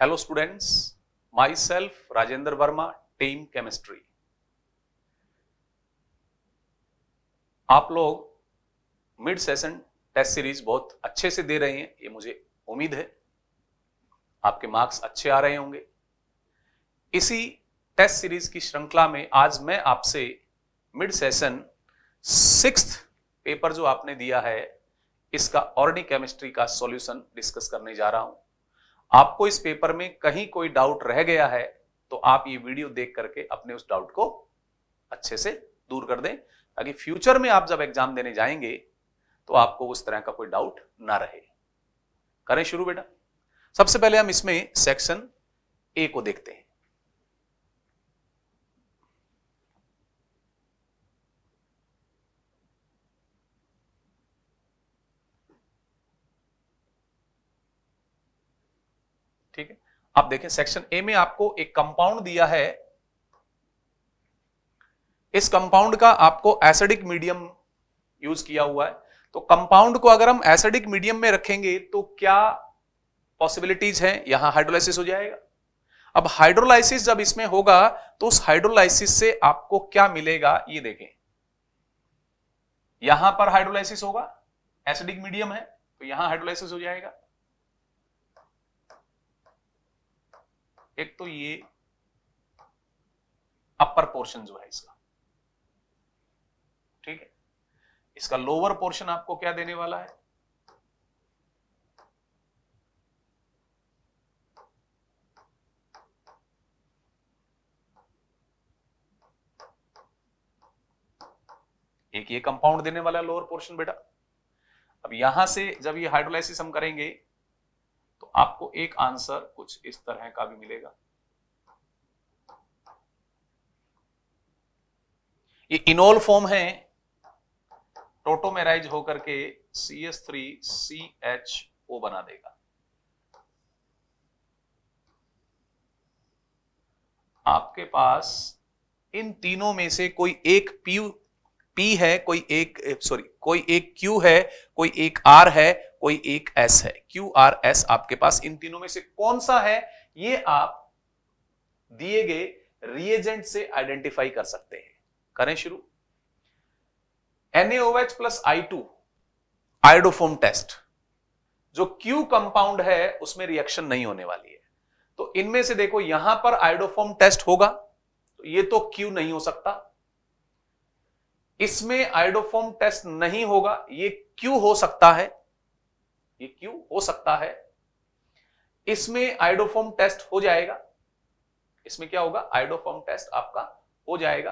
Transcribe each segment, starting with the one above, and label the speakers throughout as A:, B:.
A: Hello students myself Rajendra Verma team chemistry आप लोग mid session test series बहुत अच्छे से दे रहे हैं ये मुझे उम्मीद है आपके मार्क्स अच्छे आ रहे होंगे इसी टेस्ट सीरीज की श्रृंखला में आज मैं आपसे मिड सेशन सिक्स पेपर जो आपने दिया है इसका ऑर्डिक केमिस्ट्री का सॉल्यूशन डिस्कस करने जा रहा हूं आपको इस पेपर में कहीं कोई डाउट रह गया है तो आप ये वीडियो देख करके अपने उस डाउट को अच्छे से दूर कर दें ताकि फ्यूचर में आप जब एग्जाम देने जाएंगे तो आपको उस तरह का कोई डाउट ना रहे करें शुरू बेटा सबसे पहले हम इसमें सेक्शन ए को देखते हैं आप देखें सेक्शन ए में आपको एक कंपाउंड दिया है इस कंपाउंड का आपको एसिडिक मीडियम यूज किया हुआ है तो कंपाउंड को अगर हम एसिडिक मीडियम में रखेंगे तो क्या पॉसिबिलिटीज हैं यहां हाइड्रोलाइसिस हो जाएगा अब हाइड्रोलाइसिस जब इसमें होगा तो उस हाइड्रोलाइसिस से आपको क्या मिलेगा ये देखें यहां पर हाइड्रोलाइसिस होगा एसिडिक मीडियम है तो यहां हाइड्रोलाइसिस हो जाएगा एक तो ये अपर पोर्शन जो है इसका ठीक है इसका लोअर पोर्शन आपको क्या देने वाला है एक ये कंपाउंड देने वाला है लोअर पोर्शन बेटा अब यहां से जब ये हाइड्रोलाइसिस हम करेंगे तो आपको एक आंसर कुछ इस तरह का भी मिलेगा ये इनोल फॉर्म है टोटोमेराइज होकर के C S three C H O बना देगा आपके पास इन तीनों में से कोई एक पी पी है कोई एक सॉरी कोई एक क्यू है कोई एक आर है कोई एक एस है क्यू आर एस आपके पास इन तीनों में से कौन सा है ये आप दिए गए रिएजेंट से आइडेंटिफाई कर सकते हैं करें शुरू NaOH plus I two iodoform test जो Q कंपाउंड है उसमें रिएक्शन नहीं होने वाली है तो इनमें से देखो यहां पर आइडोफोम टेस्ट होगा तो ये तो Q नहीं हो सकता इसमें आइडोफॉर्म टेस्ट नहीं होगा ये क्यों हो सकता है ये क्यों हो सकता है इसमें आइडोफॉर्म टेस्ट हो जाएगा इसमें क्या होगा आइडोफॉर्म टेस्ट आपका हो जाएगा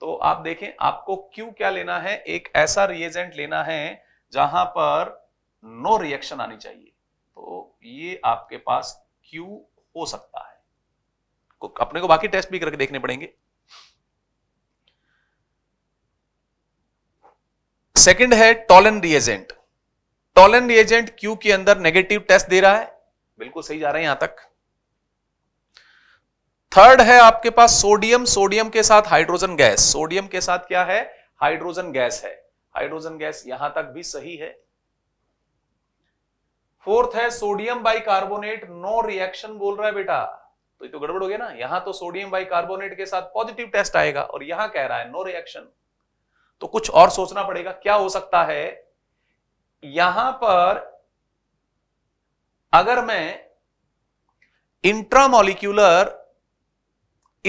A: तो आप देखें आपको क्यों क्या लेना है एक ऐसा रिएजेंट लेना है जहां पर नो रिएक्शन आनी चाहिए तो ये आपके पास क्यू हो सकता है अपने को बाकी टेस्ट भी करके देखने पड़ेंगे सेकंड है Tollens reagent Tollens reagent Q के अंदर नेगेटिव टेस्ट दे रहा है बिल्कुल सही जा रहे हैं यहां तक थर्ड है आपके पास सोडियम सोडियम के साथ हाइड्रोजन गैस सोडियम के साथ क्या है हाइड्रोजन गैस है हाइड्रोजन गैस यहां तक भी सही है फोर्थ है सोडियम बाइकार्बोनेट नो रिएक्शन बोल रहा है बेटा तो ये तो गड़बड़ हो गया ना यहां तो सोडियम बाइकार्बोनेट के साथ पॉजिटिव टेस्ट आएगा और यहां कह रहा है नो रिएक्शन तो कुछ और सोचना पड़ेगा क्या हो सकता है यहां पर अगर मैं इंट्रामोलिक्यूलर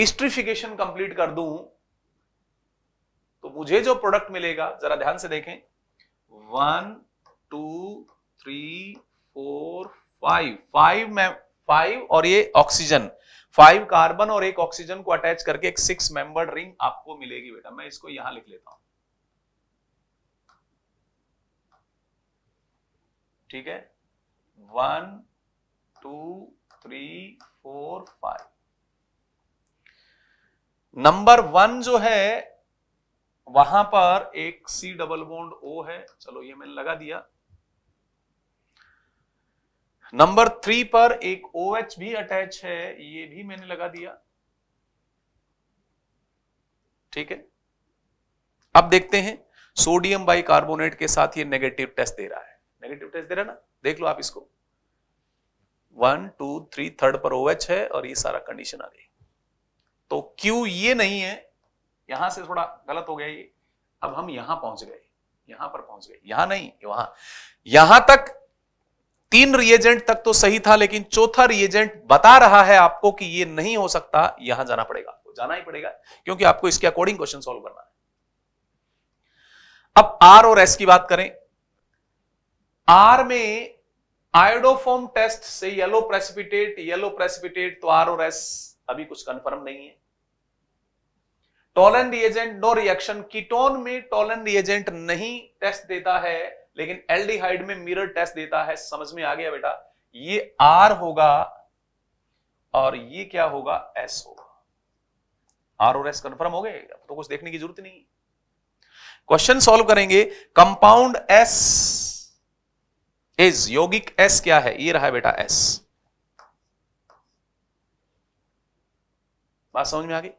A: इस्ट्रिफिकेशन कंप्लीट कर दूं तो मुझे जो प्रोडक्ट मिलेगा जरा ध्यान से देखें one two three four five five में फाइव और ये ऑक्सीजन फाइव कार्बन और एक ऑक्सीजन को अटैच करके एक सिक्स मेंबर रिंग आपको मिलेगी बेटा मैं इसको यहां लिख लेता हूं ठीक है one two three four five number one जो है वहां पर एक सी डबल बोन्ड ओ है चलो ये मैंने लगा दिया नंबर थ्री पर एक ओ OH एच भी अटैच है ये भी मैंने लगा दिया ठीक है अब देखते हैं सोडियम बाइकार्बोनेट के साथ ये नेगेटिव टेस्ट दे रहा है नेगेटिव टेस्ट दे रहा ना देख लो आप इसको वन टू थ्री थर्ड पर ओ एच है और ये सारा कंडीशन आ गई तो क्यू ये नहीं है यहां से थोड़ा गलत हो गया ये अब हम यहां पहुंच गए यहां पर पहुंच गए यहां नहीं वहां यहां तक तीन रिएजेंट तक तो सही था लेकिन चौथा रिएजेंट बता रहा है आपको कि ये नहीं हो सकता यहां जाना पड़ेगा आपको जाना ही पड़ेगा क्योंकि आपको इसके अकॉर्डिंग क्वेश्चन सोल्व करना है अब आर और एस की बात करें आर में आयोडोफोम टेस्ट से येलो प्रेसिपिटेट येलो प्रेसिपिटेट तो आर और एस अभी कुछ कंफर्म नहीं है Tollens reagent no reaction ketone में टॉलन रिएजेंट नहीं टेस्ट देता है लेकिन एल्डिहाइड में मिरर टेस्ट देता है समझ में आ गया बेटा ये आर होगा और ये क्या होगा एस होगा आर और एस कंफर्म हो गए तो कुछ देखने की जरूरत नहीं क्वेश्चन सॉल्व करेंगे कंपाउंड एस इज यौगिक एस क्या है ये रहा बेटा एस बात समझ में आ गई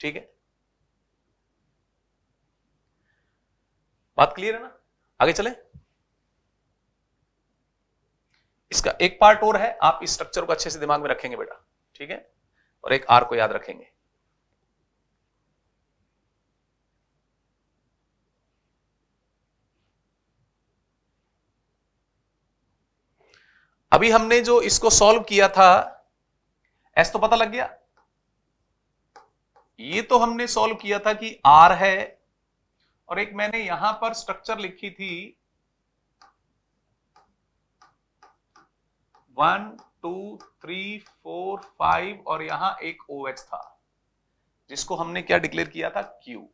A: ठीक है बात क्लियर है ना आगे चले इसका एक पार्ट और है आप इस स्ट्रक्चर को अच्छे से दिमाग में रखेंगे बेटा ठीक है और एक आर को याद रखेंगे अभी हमने जो इसको सॉल्व किया था एस तो पता लग गया ये तो हमने सॉल्व किया था कि आर है और एक मैंने यहां पर स्ट्रक्चर लिखी थी one two three four five और यहां एक ओ OH था जिसको हमने क्या डिक्लेयर किया था क्यू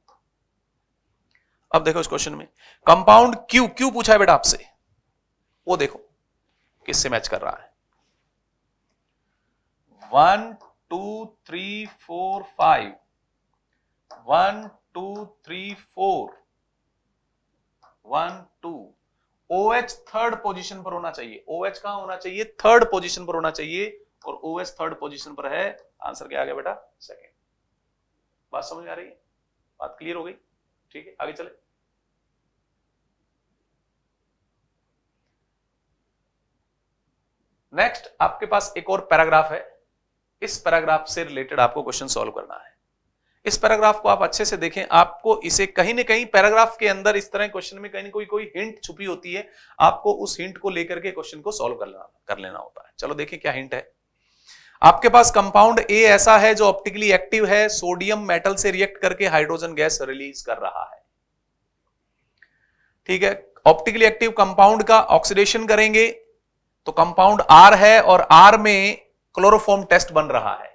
A: अब देखो इस क्वेश्चन में कंपाउंड क्यू क्यू पूछा है बेटा आपसे वो देखो किससे मैच कर रहा है one two three four five one two three four one two O H third position पर होना चाहिए ओ एच कहा होना चाहिए थर्ड पोजिशन पर होना चाहिए और ओ एच थर्ड पोजिशन पर है आंसर क्या आ गया बेटा सेकेंड बात समझ आ रही है बात क्लियर हो गई ठीक है आगे चले नेक्स्ट आपके पास एक और पैराग्राफ है इस पैराग्राफ से रिलेटेड आपको क्वेश्चन सॉल्व करना है इस पैराग्राफ को आप अच्छे से देखें आपको इसे कहीं ना कहीं पैराग्राफ के अंदर इस तरह क्वेश्चन में कहीं ना कोई कोई हिंट छुपी होती है आपको उस हिंट को लेकर के क्वेश्चन को सॉल्व कर लेना कर लेना होता है चलो देखें क्या हिंट है आपके पास कंपाउंड ए ऐसा है जो ऑप्टिकली एक्टिव है सोडियम मेटल से रिएक्ट करके हाइड्रोजन गैस रिलीज कर रहा है ठीक है ऑप्टिकली एक्टिव कंपाउंड का ऑक्सीडेशन करेंगे तो कंपाउंड आर है और आर में क्लोरोफॉर्म टेस्ट बन रहा है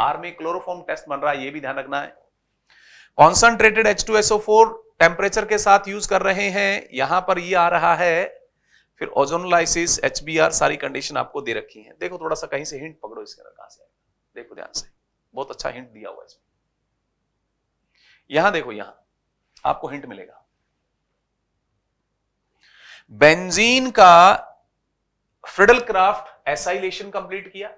A: आर में क्लोरोफॉर्म टेस्ट बन रहा है यह भी ध्यान रखना है concentrated H two SO four temperature के साथ यूज कर रहे हैं यहां पर ये आ रहा है फिर ओजोनोलाइसिस एच सारी कंडीशन आपको दे रखी है देखो थोड़ा सा कहीं से हिंट पकड़ो इसके अंदर कहां से देखो ध्यान से बहुत अच्छा हिंट दिया हुआ इसमें यहां देखो यहां आपको हिंट मिलेगा बेंजीन का फ्रिडल क्राफ्ट एसाइलेशन कंप्लीट किया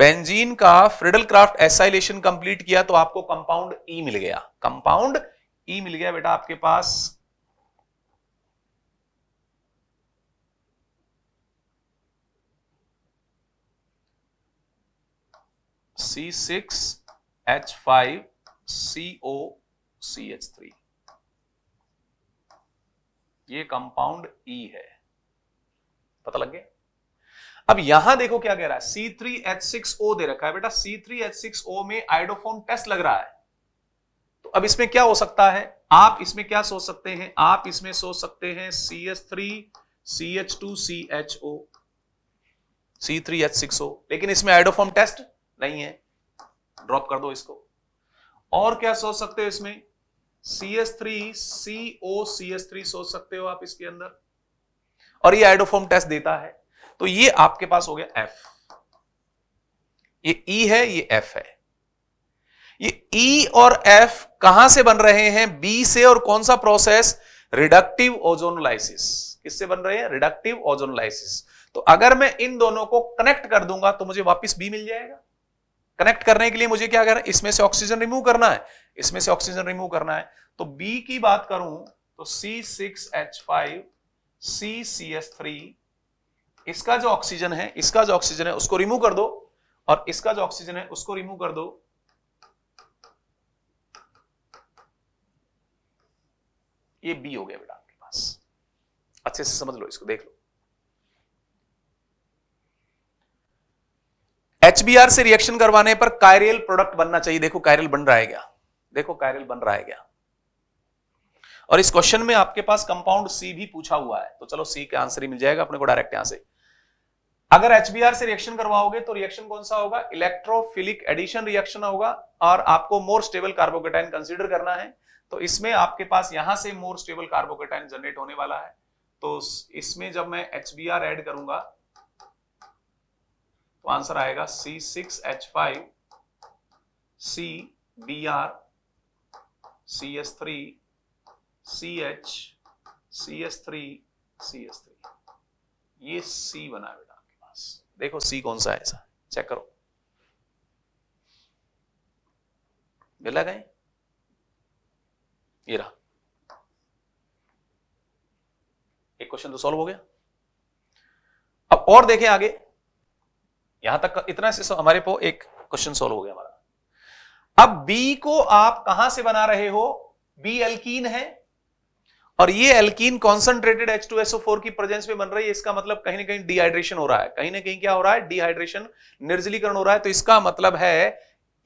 A: बेंजीन का फ्रिडल क्राफ्ट एसाइलेशन कंप्लीट किया तो आपको कंपाउंड ई e मिल गया कंपाउंड ई e मिल गया बेटा आपके पास C six H five C O C H three ये कंपाउंड ई e है पता लग गया अब यहां देखो क्या कह रहा है C3H6O दे रखा है बेटा C3H6O में आइडोफॉर्म टेस्ट लग रहा है तो अब इसमें क्या हो सकता है आप इसमें क्या सोच सकते हैं आप इसमें सोच सकते हैं C S three C H two C H O C three H six O लेकिन इसमें आइडोफॉर्म टेस्ट नहीं है ड्रॉप कर दो इसको और क्या सोच सकते हो इसमें C S three C O C S three सोच सकते हो आप इसके अंदर और ये आइडोफॉर्म टेस्ट देता है तो ये आपके पास हो गया एफ ये ई e है ये एफ है ये ई e और एफ कहां से बन रहे हैं बी से और कौन सा प्रोसेस रिडक्टिव ओजोनोलाइसिस किससे बन रहे हैं रिडक्टिव ओजोनोलाइसिस तो अगर मैं इन दोनों को कनेक्ट कर दूंगा तो मुझे वापस बी मिल जाएगा कनेक्ट करने के लिए मुझे क्या करना है इसमें से ऑक्सीजन रिमूव करना है इसमें से ऑक्सीजन रिमूव करना है तो बी की बात करूं तो C six H five C C S three इसका जो ऑक्सीजन है इसका जो ऑक्सीजन है उसको रिमूव कर दो और इसका जो ऑक्सीजन है उसको रिमूव कर दो ये बी हो गया बेटा आपके पास अच्छे से समझ लो इसको देख लो एचबीआर से रिएक्शन करवाने पर कायरियल प्रोडक्ट बनना चाहिए देखो कायरियल बन रहा है क्या देखो कायरियल बन रहा है क्या और इस क्वेश्चन में आपके पास कंपाउंड सी भी पूछा हुआ है तो चलो सी का आंसर ही मिल जाएगा अपने को डायरेक्ट यहां से अगर एच से रिएक्शन करवाओगे तो रिएक्शन कौन सा होगा इलेक्ट्रोफिलिक एडिशन रिएक्शन होगा और आपको मोर स्टेबल कार्बोकेटाइन कंसिडर करना है तो इसमें आपके पास यहां से मोर स्टेबल कार्बोकेटाइन जनरेट होने वाला है तो इसमें जब मैं एच बी आर एड करूंगा तो आंसर आएगा C six H five C B R C S three C H C S three C S three ये सी बना बेटा देखो सी कौन सा है ऐसा चेक करो मिला गए ये रहा एक क्वेश्चन तो सॉल्व हो गया अब और देखें आगे यहां तक इतना से हमारे पो एक क्वेश्चन सॉल्व हो गया हमारा अब बी को आप कहां से बना रहे हो बी एल्कीन है और ये alkene concentrated H two SO four की प्रेजेंस में बन रही है इसका मतलब कहीं ना कहीं डिहाइड्रेशन हो रहा है कहीं ना कहीं क्या हो रहा है डिहाइड्रेशन निर्जलीकरण हो रहा है तो इसका मतलब है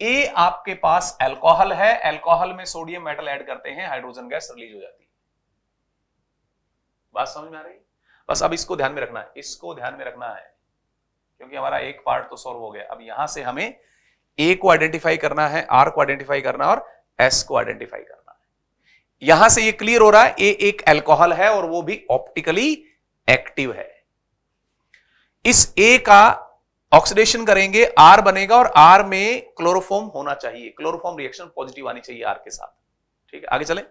A: ए आपके पास एल्कोहल है एल्कोहल में सोडियम मेटल ऐड करते हैं हाइड्रोजन गैस रिलीज हो जाती है बात समझ में आ रही है बस अब इसको ध्यान में रखना है इसको ध्यान में रखना है क्योंकि हमारा एक पार्ट तो सॉल्व हो गया अब यहां से हमें ए को आइडेंटिफाई करना है आर को आइडेंटिफाई करना और एस को आइडेंटिफाई करना यहां से ये क्लियर हो रहा है ए एक एल्कोहल है और वो भी ऑप्टिकली एक्टिव है इस ए का ऑक्सीडेशन करेंगे आर बनेगा और आर में क्लोरोफॉर्म होना चाहिए क्लोरोफॉर्म रिएक्शन पॉजिटिव आनी चाहिए आर के साथ ठीक है आगे चले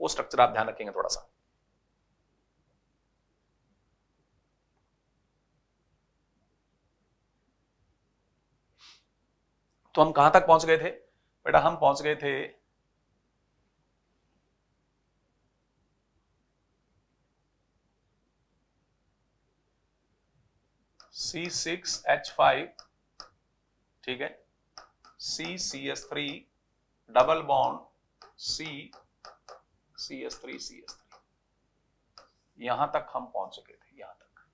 A: वो स्ट्रक्चर आप ध्यान रखेंगे थोड़ा सा तो हम कहां तक पहुंच गए थे बेटा हम पहुंच गए थे सी सिक्स एच फाइव ठीक है C C S three double bond C C S three C S three यहां तक हम पहुंच चुके थे यहां तक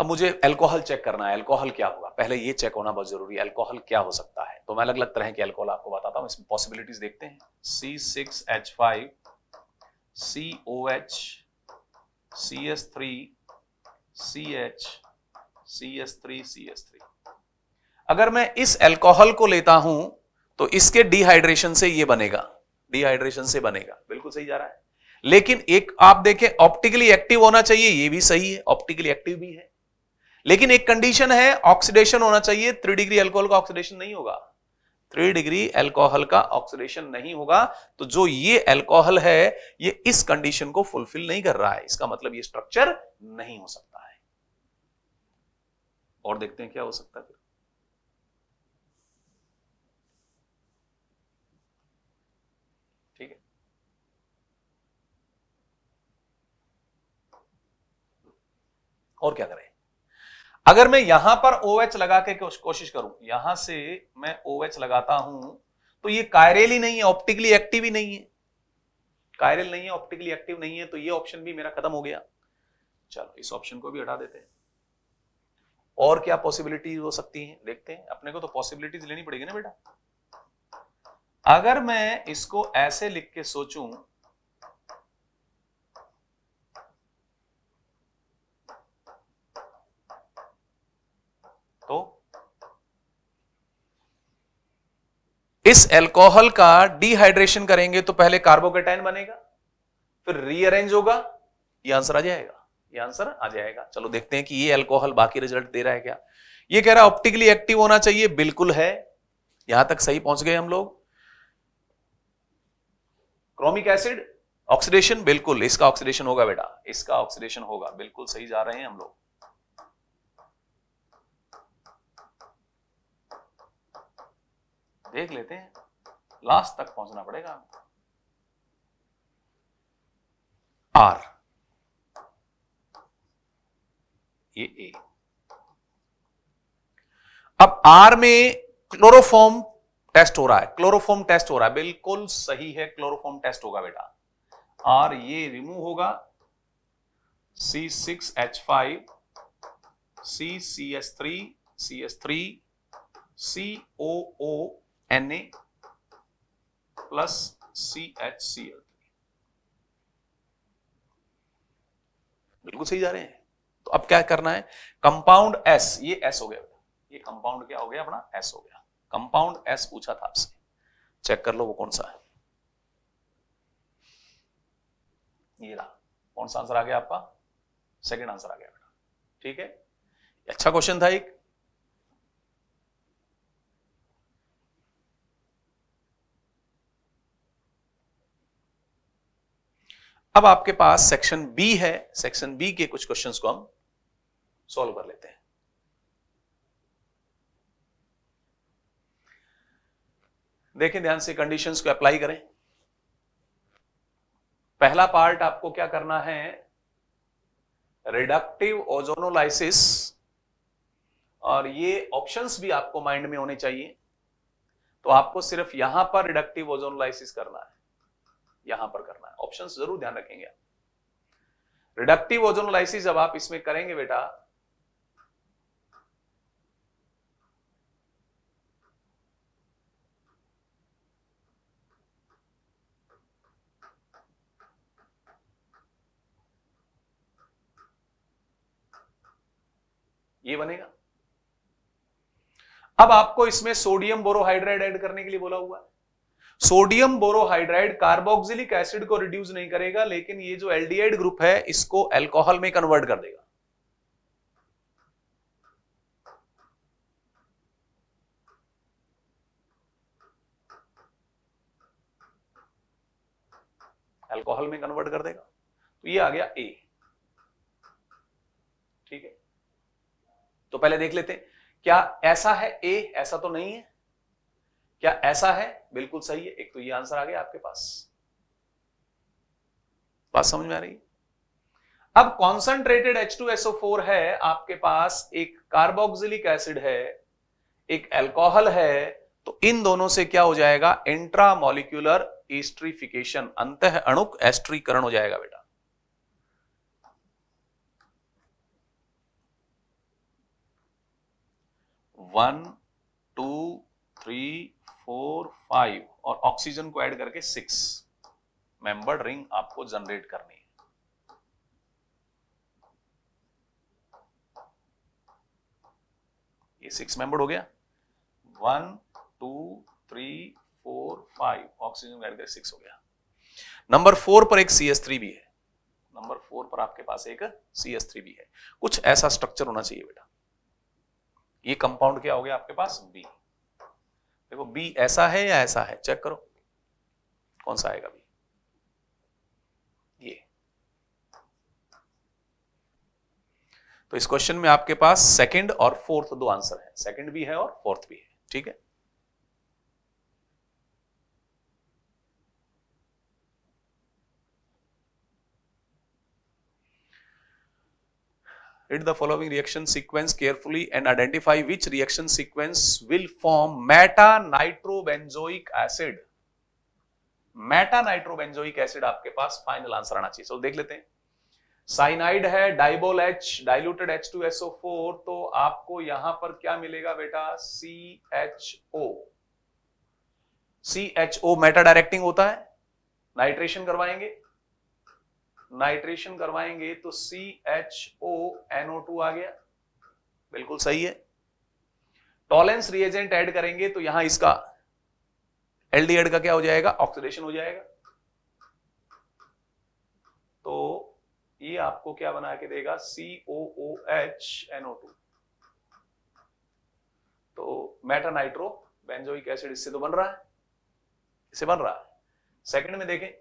A: अब मुझे एल्कोहल चेक करना है एल्कोहल क्या होगा पहले ये चेक होना बहुत जरूरी है एल्कोहल क्या हो सकता है तो मैं अलग अलग तरह के एल्कोहल आपको बताता हूं इसमें पॉसिबिलिटीज देखते हैं C six H five C O H C S three CH CH3 CH3 अगर मैं इस एल्कोहल को लेता हूं तो इसके डिहाइड्रेशन से ये बनेगा डिहाइड्रेशन से बनेगा बिल्कुल सही जा रहा है लेकिन एक आप देखें ऑप्टिकली एक्टिव होना चाहिए ये भी सही है ऑप्टिकली एक्टिव भी है लेकिन एक कंडीशन है ऑक्सीडेशन होना चाहिए थ्री डिग्री एल्कोहल का ऑक्सीडेशन नहीं होगा थ्री डिग्री एल्कोहल का ऑक्सीडेशन नहीं होगा तो जो ये एल्कोहल है ये इस कंडीशन को फुलफिल नहीं कर रहा है इसका मतलब ये स्ट्रक्चर नहीं हो सकता है और देखते हैं क्या हो सकता है और क्या करें अगर मैं यहां पर ओ OH लगा के कोशिश करूं यहां से मैं ओ OH लगाता हूं तो ये कायरेल ही नहीं है ऑप्टिकली एक्टिव ही नहीं है कायरेल नहीं है ऑप्टिकली एक्टिव नहीं है तो ये ऑप्शन भी मेरा खत्म हो गया चलो इस ऑप्शन को भी हटा देते हैं और क्या पॉसिबिलिटीज हो सकती हैं देखते हैं अपने को तो पॉसिबिलिटीज लेनी पड़ेगी ना बेटा अगर मैं इसको ऐसे लिख के सोचूं तो इस एल्कोहल का डिहाइड्रेशन करेंगे तो पहले कार्बोकेटाइन बनेगा फिर रीअरेंज होगा ये आंसर आ जाएगा ये आंसर आ जाएगा चलो देखते हैं कि ये एल्कोहल बाकी रिजल्ट दे रहा है क्या ये कह रहा है ऑप्टिकली एक्टिव होना चाहिए बिल्कुल है यहां तक सही पहुंच गए हम लोग क्रोमिक एसिड ऑक्सीडेशन बिल्कुल इसका ऑक्सीडेशन होगा बेटा इसका ऑक्सीडेशन होगा बिल्कुल सही जा रहे हैं हम लोग देख लेते हैं लास्ट तक पहुंचना पड़ेगा आर ये ए अब आर में क्लोरोफॉर्म टेस्ट हो रहा है क्लोरोफॉर्म टेस्ट हो रहा है बिल्कुल सही है क्लोरोफॉर्म टेस्ट होगा बेटा आर ये रिमूव होगा C six H five C C S three C S three C O O Na plus plus बिल्कुल सही जा रहे हैं तो अब क्या करना है कंपाउंड एस ये S हो गया ये कंपाउंड क्या हो गया अपना एस हो गया कंपाउंड एस पूछा था आपसे चेक कर लो वो कौन सा है ये रहा कौन सा आंसर आ गया आपका सेकंड आंसर आ गया बेटा ठीक है अच्छा क्वेश्चन था एक अब आपके पास सेक्शन बी है सेक्शन बी के कुछ क्वेश्चंस को हम सॉल्व कर लेते हैं देखें ध्यान से कंडीशंस को अप्लाई करें पहला पार्ट आपको क्या करना है रिडक्टिव ओजोनोलाइसिस और ये ऑप्शंस भी आपको माइंड में होने चाहिए तो आपको सिर्फ यहां पर रिडक्टिव ओजोनोलाइसिस करना है यहां पर करना है ऑप्शन जरूर ध्यान रखेंगे आप रिडक्टिव ओजोनोलाइसिस जब आप इसमें करेंगे बेटा ये बनेगा अब आपको इसमें सोडियम बोरोहाइड्रेट ऐड करने के लिए बोला हुआ है सोडियम बोरोहाइड्राइड कार्बोक्सिलिक एसिड को रिड्यूस नहीं करेगा लेकिन ये जो एल्डिहाइड ग्रुप है इसको एल्कोहल में कन्वर्ट कर देगा एल्कोहल में कन्वर्ट कर देगा तो ये आ गया ए ठीक है तो पहले देख लेते हैं क्या ऐसा है ए ऐसा तो नहीं है क्या ऐसा है बिल्कुल सही है एक तो ये आंसर आ गया आपके पास बात समझ में आ रही अब कॉन्सेंट्रेटेड H2SO4 है आपके पास एक कार्बोक्सिलिक एसिड है एक एल्कोहल है तो इन दोनों से क्या हो जाएगा मॉलिक्यूलर एस्ट्रीफिकेशन अंत अणुक एस्ट्रीकरण हो जाएगा बेटा one two three four five और ऑक्सीजन को ऐड करके सिक्स मेंबर्ड रिंग आपको जनरेट करनी है ये सिक्स मेंबर्ड हो गया one two three four five oxygen को ऐड करके सिक्स हो गया नंबर फोर पर एक सी एस थ्री भी है नंबर फोर पर आपके पास एक सी एस थ्री भी है कुछ ऐसा स्ट्रक्चर होना चाहिए बेटा ये कंपाउंड क्या हो गया आपके पास बी देखो बी ऐसा है या ऐसा है चेक करो कौन सा आएगा बी ये तो इस क्वेश्चन में आपके पास सेकंड और फोर्थ दो आंसर है सेकंड भी है और फोर्थ भी है ठीक है read the following reaction sequence carefully and identify which reaction sequence will form meta-nitrobenzoic acid. meta nitrobenzoic acid आपके पास final answer आना चाहिए चलो देख लेते हैं साइनाइड है DIBAL H diluted H two SO four तो आपको यहां पर क्या मिलेगा बेटा C H O C H O meta directing होता है नाइट्रेशन करवाएंगे नाइट्रेशन करवाएंगे तो C H O NO two आ गया बिल्कुल सही है टॉलेंस रिएजेंट ऐड करेंगे तो यहां इसका एलडीएड का क्या हो जाएगा ऑक्सीडेशन हो जाएगा तो ये आपको क्या बना के देगा C O O H NO two तो मेटानाइट्रो बेंजोइक एसिड इससे तो बन रहा है इससे बन रहा है सेकंड में देखें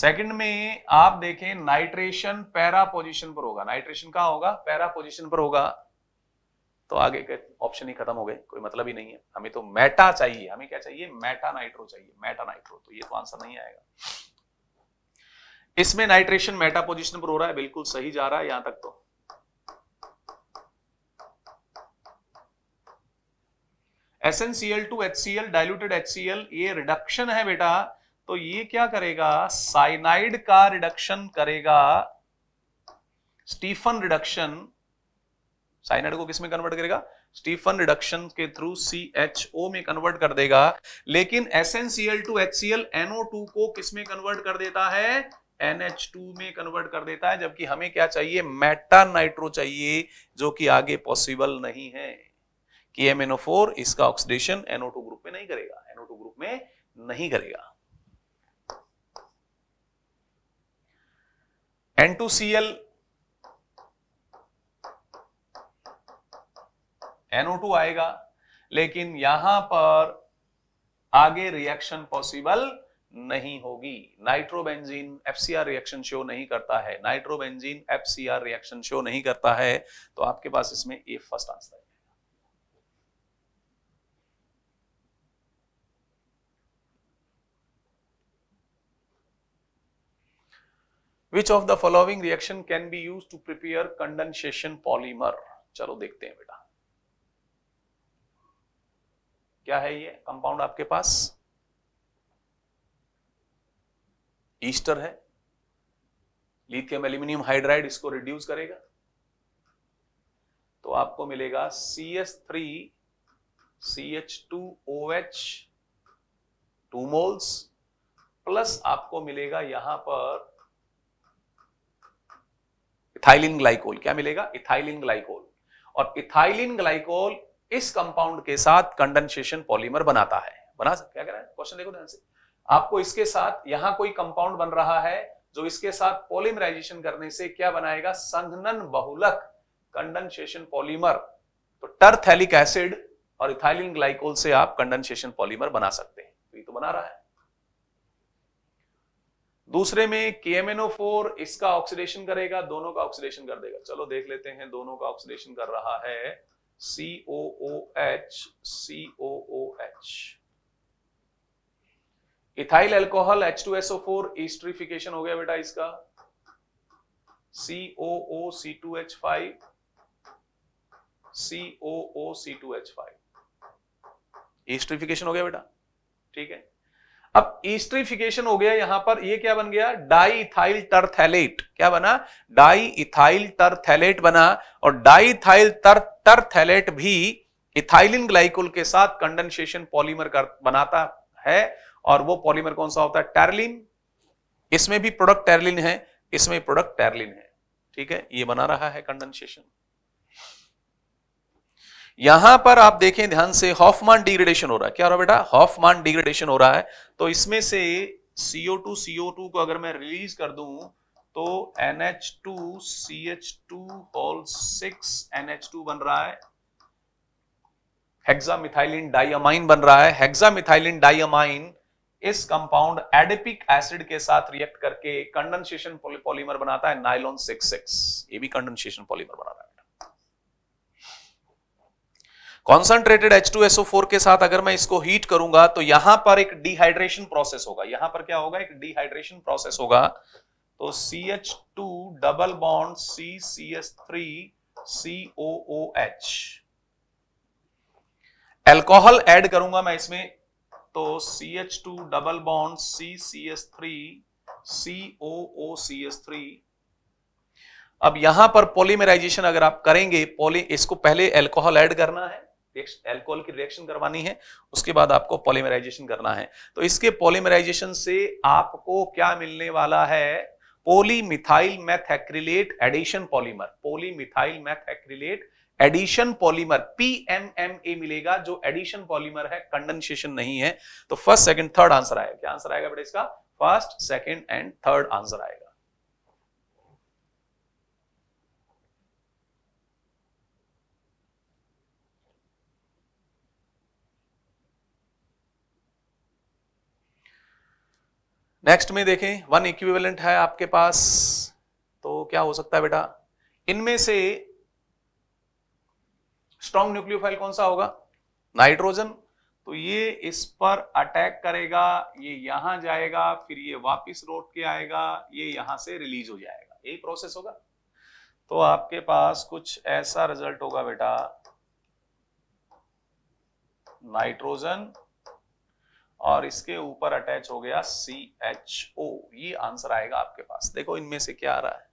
A: सेकंड में आप देखें नाइट्रेशन पैरा पोजिशन पर होगा नाइट्रेशन कहा होगा पैरा पोजिशन पर होगा तो आगे के ऑप्शन ही खत्म हो गए कोई मतलब ही नहीं है हमें तो मेटा चाहिए हमें क्या चाहिए मेटा नाइट्रो चाहिए मेटा नाइट्रो तो ये तो आंसर नहीं आएगा इसमें नाइट्रेशन मेटा पोजिशन पर हो रहा है बिल्कुल सही जा रहा है यहां तक तो SNCL two H C L ये रिडक्शन है बेटा तो ये क्या करेगा साइनाइड का रिडक्शन करेगा स्टीफन रिडक्शन साइनाइड को किसमें कन्वर्ट करेगा स्टीफन रिडक्शन के थ्रू सी एच ओ में कन्वर्ट कर देगा लेकिन S N C L two H C L NO two को किसमें कन्वर्ट कर देता है टू में कन्वर्ट कर देता है जबकि हमें क्या चाहिए मेटा नाइट्रो चाहिए जो कि आगे पॉसिबल नहीं है कि एम फोर इसका ऑक्सीडेशन एनओ टू ग्रुप में नहीं करेगा एनओ टू ग्रुप में नहीं करेगा N2Cl NO2 आएगा लेकिन यहां पर आगे रिएक्शन पॉसिबल नहीं होगी नाइट्रोबेंजीन एफसीआर रिएक्शन शो नहीं करता है नाइट्रोबेंजीन एफसीआर रिएक्शन शो नहीं करता है तो आपके पास इसमें ए फर्स्ट आंसर है which of the following reaction can be use to prepare condensation polymer चलो देखते हैं बेटा क्या है ये कंपाउंड आपके पास ईस्टर है लिथियम एल्यूमिनियम हाइड्राइड इसको रिड्यूस करेगा तो आपको मिलेगा C S three C H two O H two moles plus आपको मिलेगा यहां पर इथाइलिन ग्लाइकोल क्या मिलेगा इथाइलिन ग्लाइकोल और इथाइलिन ग्लाइकोल इस कंपाउंड के साथ कंडेंसेशन पॉलीमर बनाता है बना सकते क्या कह रहा है क्वेश्चन देखो ध्यान से आपको इसके साथ यहां कोई कंपाउंड बन रहा है जो इसके साथ पॉलीमराइजेशन करने से क्या बनाएगा संघनन बहुलक कंडेंसेशन पॉलीमर तो टर्थैलिक एसिड और इथाइलिन ग्लाइकोल से आप कंडेंसेशन पॉलीमर बना सकते हैं तो ये तो बना रहा है दूसरे में के इसका ऑक्सीडेशन करेगा दोनों का ऑक्सीडेशन कर देगा चलो देख लेते हैं दोनों का ऑक्सीडेशन कर रहा है C O O H C O O H ethyl alcohol H two SO four esterification हो गया बेटा इसका C O O C two H five C O O C two H five esterification हो गया बेटा ठीक है अब ईस्ट्रीफिकेशन हो गया यहां पर ये क्या बन गया डाई इथाइल टरथैलेट क्या बना डाई इथाइल टरथैलेट बना और डाई इथाइल तर टरथैलेट भी इथाइलिन ग्लाइकोल के साथ कंडेंसेशन पॉलीमर कर बनाता है और वो पॉलीमर कौन सा होता है टेरलिन इसमें भी प्रोडक्ट टेरलिन है इसमें प्रोडक्ट टेरलिन है ठीक है ये बना रहा है कंडेंसेशन यहां पर आप देखें ध्यान से हॉफमान डिग्रेडेशन हो रहा है क्या हो रहा है बेटा हॉफमान डिग्रेडेशन हो रहा है तो इसमें से सीओ टू सीओ टू को अगर मैं रिलीज कर दूं तो NH2 CH2 whole six NH2 बन रहा है हेक्सामिथाइलिन डाइअमाइन बन रहा है हेक्सामिथाइलिन डाइमाइन इस कंपाउंड एडेपिक एसिड के साथ रिएक्ट करके कंडेंसेशन पॉलीमर बनाता है नाइलॉन सिक्स सिक्स ये भी कंडेंसेशन पॉलीमर बना रहा है कॉन्सेंट्रेटेड फोर के साथ अगर मैं इसको हीट करूंगा तो यहां पर एक डिहाइड्रेशन प्रोसेस होगा यहां पर क्या होगा एक डिहाइड्रेशन प्रोसेस होगा तो C H two double bond C C S three C O O H alcohol add करूंगा मैं इसमें तो C H two double bond C C S three C O O C S three अब यहां पर पोलीमेराइजेशन अगर आप करेंगे पोली इसको पहले एल्कोहल ऐड करना है एल्कोहल की रिएक्शन करवानी है उसके बाद आपको पॉलीमराइजेशन करना है तो इसके पॉलीमराइजेशन से आपको क्या मिलने वाला है polymethyl methacrylate addition polymer polymethyl methacrylate addition polymer PMMA मिलेगा जो एडिशन पॉलीमर है कंडेंसेशन नहीं है तो फर्स्ट सेकंड थर्ड आंसर आएगा क्या आंसर आएगा बेटा इसका first second and third answer आएगा नेक्स्ट में देखें वन इक्विवेलेंट है आपके पास तो क्या हो सकता है बेटा इनमें से स्ट्रॉन्ग न्यूक्लियोफाइल कौन सा होगा नाइट्रोजन तो ये इस पर अटैक करेगा ये यहां जाएगा फिर ये वापस रोट के आएगा ये यहां से रिलीज हो जाएगा यही प्रोसेस होगा तो आपके पास कुछ ऐसा रिजल्ट होगा बेटा नाइट्रोजन और इसके ऊपर अटैच हो गया सी एच ओ ये आंसर आएगा आपके पास देखो इनमें से क्या आ रहा है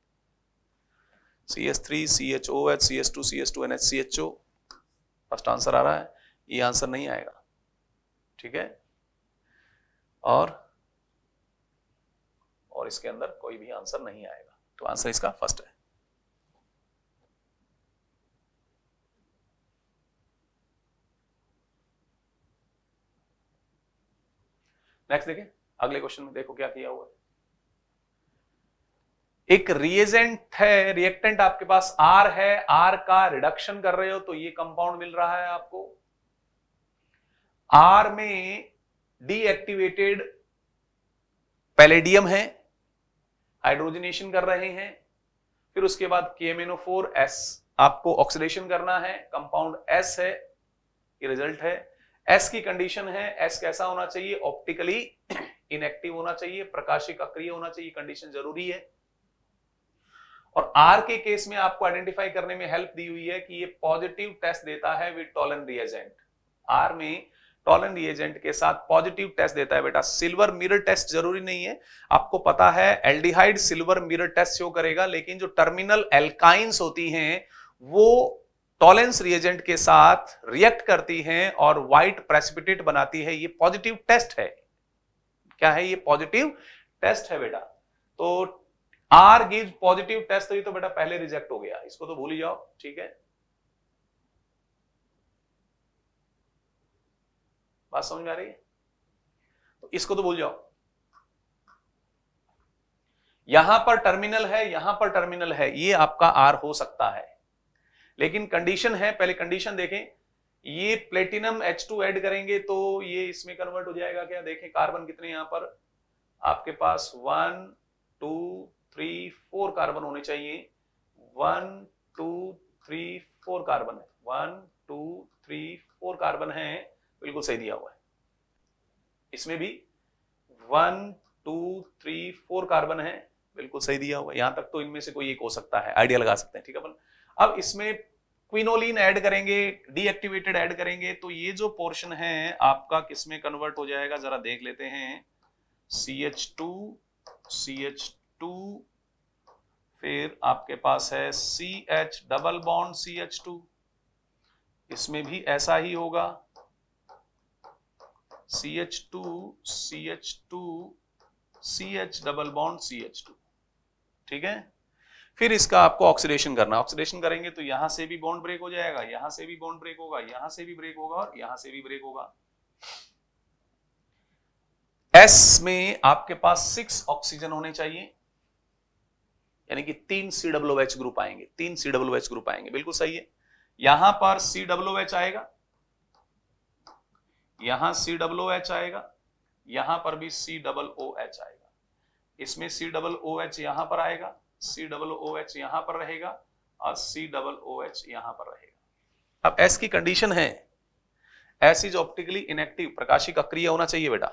A: C S three C H O H C S two C S two N H C H O first answer आ रहा है ये आंसर नहीं आएगा ठीक है और और इसके अंदर कोई भी आंसर नहीं आएगा तो आंसर इसका फर्स्ट है नेक्स्ट देखें अगले क्वेश्चन में देखो क्या किया हुआ है एक रिएजेंट है रिएक्टेंट आपके पास आर है आर का रिडक्शन कर रहे हो तो ये कंपाउंड मिल रहा है आपको आर में डीएक्टिवेटेड पैलेडियम है हाइड्रोजनेशन कर रहे हैं फिर उसके बाद के एस आपको ऑक्सीडेशन करना है कंपाउंड एस है ये रिजल्ट है एस की कंडीशन है एस कैसा होना चाहिए ऑप्टिकली इनएक्टिव होना चाहिए प्रकाशिक अक्रिय होना चाहिए कंडीशन जरूरी है और आर के केस में आपको आइडेंटिफाई करने में हेल्प दी हुई है कि ये पॉजिटिव टेस्ट देता है विद टॉलन रिएजेंट आर में टॉलन रिएजेंट के साथ पॉजिटिव टेस्ट देता है बेटा सिल्वर मिरर टेस्ट जरूरी नहीं है आपको पता है aldehyde silver mirror test show करेगा लेकिन जो टर्मिनल एल्काइंस होती हैं वो टॉलेंस रिएजेंट के साथ रिएक्ट करती हैं और व्हाइट प्रेसिपिटेट बनाती है ये पॉजिटिव टेस्ट है क्या है ये पॉजिटिव टेस्ट है बेटा तो आर गिव पॉजिटिव टेस्ट तो बेटा पहले रिजेक्ट हो गया इसको तो भूल ही जाओ ठीक है बात समझ में आ रही है तो इसको तो भूल जाओ यहां पर टर्मिनल है यहां पर टर्मिनल है ये आपका आर हो सकता है लेकिन कंडीशन है पहले कंडीशन देखें ये प्लेटिनम H2 ऐड करेंगे तो ये इसमें कन्वर्ट हो जाएगा क्या देखें कार्बन कितने यहां पर आपके पास one two three four carbon होने चाहिए one two three four carbon है one two three four carbon है बिल्कुल सही दिया हुआ है इसमें भी one two three four carbon है बिल्कुल सही दिया हुआ है यहां तक तो इनमें से कोई एक हो सकता है आइडिया लगा सकते हैं ठीक है अपन अब इसमें क्विनोलिन ऐड करेंगे डीएक्टिवेटेड ऐड करेंगे तो ये जो पोर्शन है आपका किसमें कन्वर्ट हो जाएगा जरा देख लेते हैं C H two C H two फिर आपके पास है C H double bond C H two इसमें भी ऐसा ही होगा C H two C H two C H double bond C H two ठीक है फिर इसका आपको ऑक्सीडेशन करना ऑक्सीडेशन करेंगे तो यहां से भी बॉन्ड ब्रेक हो जाएगा यहां से भी बॉन्ड ब्रेक होगा यहां से भी ब्रेक होगा और यहां से भी ब्रेक होगा एस में आपके पास सिक्स ऑक्सीजन होने चाहिए यानी कि तीन सी डब्ल्यू एच ग्रुप आएंगे तीन सी डब्ल्यू एच ग्रुप आएंगे बिल्कुल सही है यहां पर सी डब्ल्यू एच आएगा यहां सी डब्ल्यू एच आएगा यहां पर भी सी डबल ओ एच आएगा इसमें सी डबल ओ एच यहां पर आएगा सी डबल ओ एच यहां पर रहेगा और सी डबल ओ एच यहां पर रहेगा अब एस की कंडीशन है एस इज ऑप्टिकली इनएक्टिव प्रकाशी अक्रिय होना चाहिए बेटा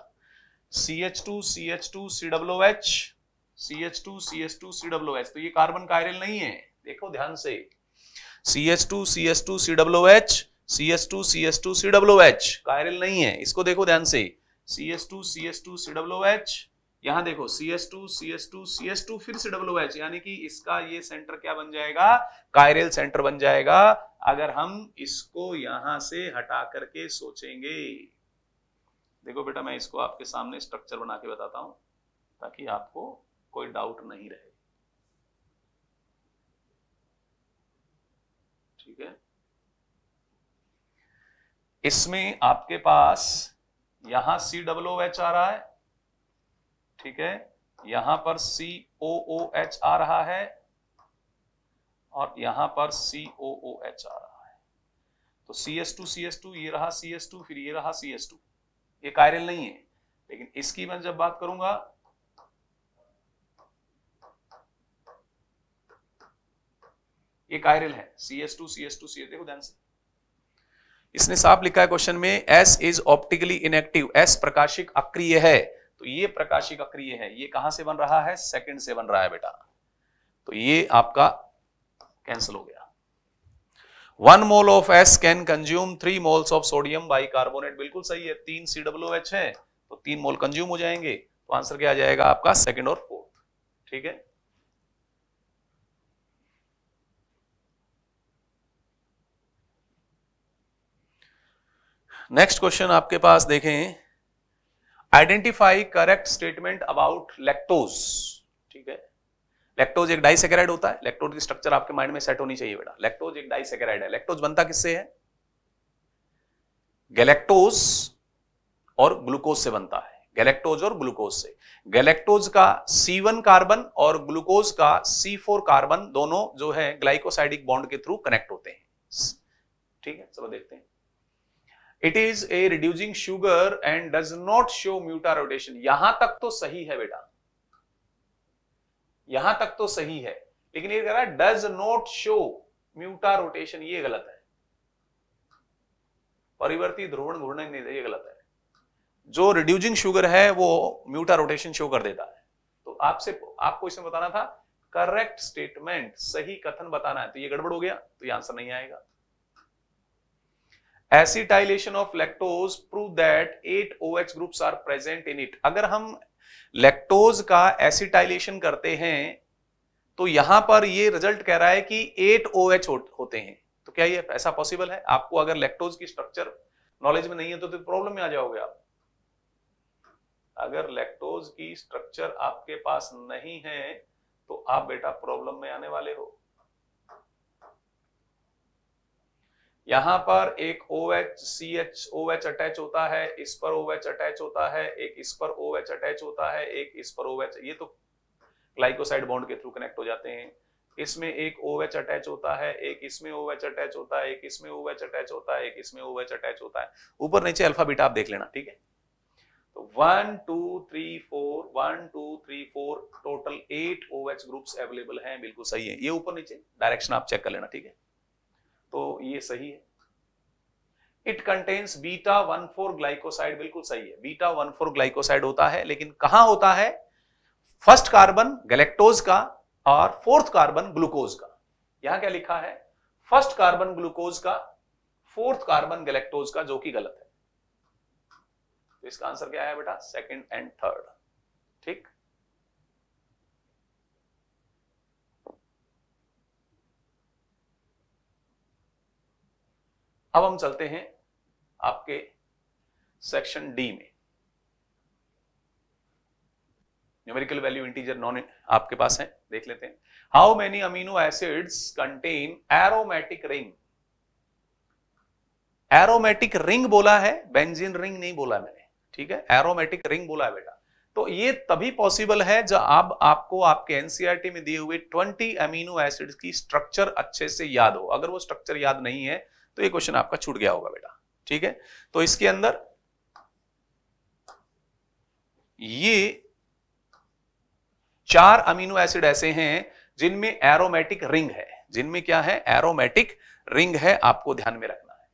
A: C H two C H two C W H C H two C H two C W H तो ये कार्बन कायरल नहीं है देखो ध्यान से C H two C H two C W H C H two C H two C W H chiral नहीं है इसको देखो ध्यान से C H two C H two C W H यहां देखो C S two C S two C S two फिर से डब्लू एच यानी कि इसका ये सेंटर क्या बन जाएगा कायरल सेंटर बन जाएगा अगर हम इसको यहां से हटा करके सोचेंगे देखो बेटा मैं इसको आपके सामने स्ट्रक्चर बना के बताता हूं ताकि आपको कोई डाउट नहीं रहे ठीक है इसमें आपके पास यहां सी डब्लो एच आ रहा है ठीक है यहां पर सी ओ ओ एच आ रहा है और यहां पर सी ओ ओ एच आ रहा है तो C S two C S two ये रहा सी एस टू फिर ये रहा सी एस टू ये कायरल नहीं है लेकिन इसकी मैं जब बात करूंगा ये कायरल है C S two C S two C S देखो ध्यान से इसने साफ लिखा है क्वेश्चन में S is optically inactive S प्रकाशिक अक्रिय है तो ये प्रकाशिका क्रिय है ये कहां से बन रहा है सेकंड से बन रहा है बेटा तो ये आपका कैंसिल हो गया one mole of S can consume three moles of sodium bi carbonate बिल्कुल सही है तीन सी डब्ल्यू एच है तो तीन मोल कंज्यूम हो जाएंगे तो आंसर क्या आ जाएगा आपका सेकेंड और फोर्थ ठीक है नेक्स्ट क्वेश्चन आपके पास देखें identify correct statement about lactose ठीक है लेक्टोज एक डाइसेकेराइड होता है लेक्टोज की स्ट्रक्चर आपके माइंड में सेट होनी चाहिए बेटा लेक्टोज एक डाइसेकेराइड है लेक्टोज बनता किससे है गैलेक्टोज और ग्लूकोज से बनता है गैलेक्टोज और ग्लूकोज से गैलेक्टोज का C1 कार्बन और ग्लूकोज का C4 कार्बन दोनों जो है ग्लाइकोसाइडिक बॉन्ड के थ्रू कनेक्ट होते हैं ठीक है चलो देखते हैं it is a reducing sugar and does not show mutarotation यहां तक तो सही है बेटा यहां तक तो सही है लेकिन ये कह रहा है does not show mutarotation ये गलत है परिवर्ती ध्रुवण घूर्णन ये गलत है जो रिड्यूसिंग शुगर है वो म्यूटा रोटेशन शो कर देता है तो आपसे आपको इसमें बताना था करेक्ट स्टेटमेंट सही कथन बताना है तो ये गड़बड़ हो गया तो ये आंसर नहीं आएगा acetylation of lactose prove that eight O H group are present in it अगर हम लैक्टोज का एसिटाइलेशन करते हैं तो यहां पर ये रिजल्ट कह रहा है कि एट ओ एच होते हैं तो क्या ये ऐसा पॉसिबल है आपको अगर लैक्टोज की स्ट्रक्चर नॉलेज में नहीं है तो, तो प्रॉब्लम में आ जाओगे आप अगर लैक्टोज की स्ट्रक्चर आपके पास नहीं है तो आप बेटा प्रॉब्लम में आने वाले हो यहां पर एक O H C H O H attach होता है इस पर ओ एच अटैच होता है एक इस पर ओ एच अटैच होता है एक इस पर ओ एच ये तो क्लाइकोसाइड बॉन्ड के थ्रू कनेक्ट हो जाते हैं इसमें एक ओ एच अटैच होता है एक इसमें ओ एच अटैच होता है एक इसमें ओ एच अटैच होता है एक इसमें ओ एच अटैच होता है ऊपर नीचे अल्फाबीटा आप देख लेना ठीक है तो one two three four one two three four total eight O H groups available हैं बिल्कुल सही है ये ऊपर नीचे डायरेक्शन आप चेक कर लेना ठीक है तो ये सही है it contains beta one four glycoside बिल्कुल सही है बीटा वन फोर ग्लाइकोसाइड होता है लेकिन कहा होता है फर्स्ट कार्बन गैलेक्टोज का और फोर्थ कार्बन ग्लूकोज का यहां क्या लिखा है फर्स्ट कार्बन ग्लूकोज का फोर्थ कार्बन गैलेक्टोज का जो कि गलत है तो इसका आंसर क्या है बेटा सेकंड एंड थर्ड ठीक अब हम चलते हैं आपके सेक्शन डी में न्यूमेरिकल वैल्यू इंटीजर नॉन आपके पास है देख लेते हैं how many amino acids contain aromatic ring aromatic ring बोला है बेंजीन रिंग नहीं बोला मैंने ठीक है एरोमेटिक रिंग बोला है बेटा तो ये तभी पॉसिबल है जब आप आपको आपके एनसीईआरटी e में दिए हुए 20 अमीनो एसिड्स की स्ट्रक्चर अच्छे से याद हो अगर वो स्ट्रक्चर याद नहीं है तो ये क्वेश्चन आपका छूट गया होगा बेटा ठीक है तो इसके अंदर ये चार अमीनो एसिड ऐसे हैं जिनमें एरोमेटिक रिंग है जिनमें क्या है एरोमेटिक रिंग है आपको ध्यान में रखना है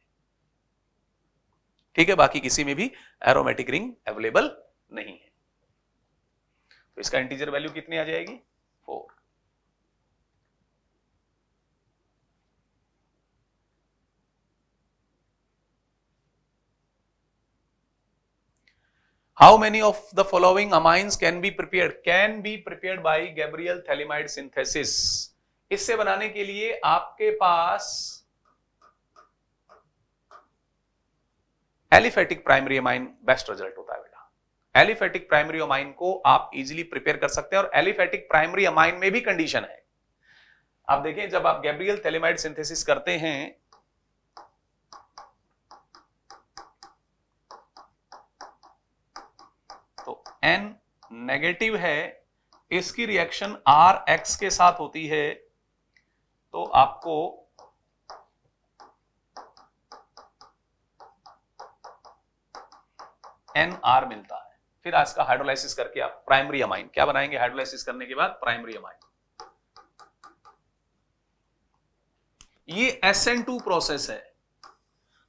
A: ठीक है बाकी किसी में भी एरोमेटिक रिंग अवेलेबल नहीं है तो इसका इंटीजर वैल्यू कितनी आ जाएगी how many of the following amines can be prepared? Can be prepared by Gabriel thaliamide synthesis इससे बनाने के लिए आपके पास aliphatic primary amine best result होता है बेटा एलिफेटिक प्राइमरी अमाइन को आप इजीली प्रिपेयर कर सकते हैं और एलिफेटिक प्राइमरी अमाइन में भी कंडीशन है आप देखें जब आप गैब्रियल थैलेमाइड सिंथेसिस करते हैं एन नेगेटिव है इसकी रिएक्शन आर एक्स के साथ होती है तो आपको एन आर मिलता है फिर आज का हाइड्रोलाइसिस करके आप प्राइमरी अमाइन क्या बनाएंगे हाइड्रोलाइसिस करने के बाद प्राइमरी अमाइन ये एस एन टू प्रोसेस है